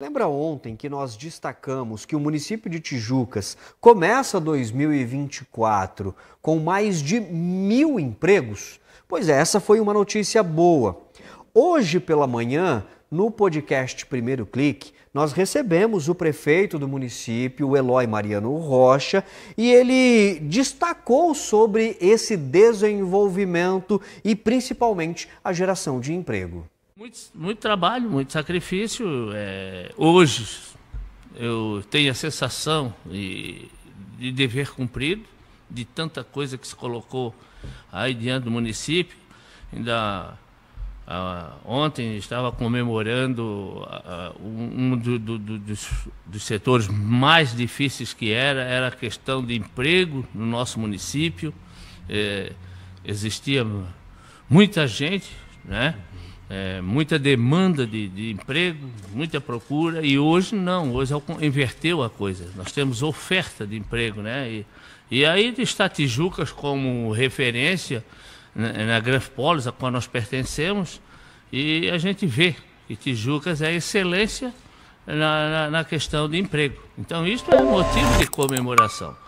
Lembra ontem que nós destacamos que o município de Tijucas começa 2024 com mais de mil empregos? Pois é, essa foi uma notícia boa. Hoje pela manhã, no podcast Primeiro Clique, nós recebemos o prefeito do município, o Eloy Mariano Rocha, e ele destacou sobre esse desenvolvimento e principalmente a geração de emprego. Muito, muito trabalho, muito sacrifício. É, hoje eu tenho a sensação de, de dever cumprido, de tanta coisa que se colocou aí diante do município. Ainda ah, ontem estava comemorando ah, um do, do, do, dos, dos, setores mais difíceis que era, era a questão de emprego no nosso município. É, existia muita gente né, é, muita demanda de, de, emprego, muita procura, e hoje não, hoje é inverteu a coisa. Nós temos oferta de emprego, né? E, e aí está Tijucas como referência né, na, na Grafpolis, a qual nós pertencemos, e a gente vê que Tijucas é excelência na, na, na questão de emprego. Então, isso é motivo de comemoração.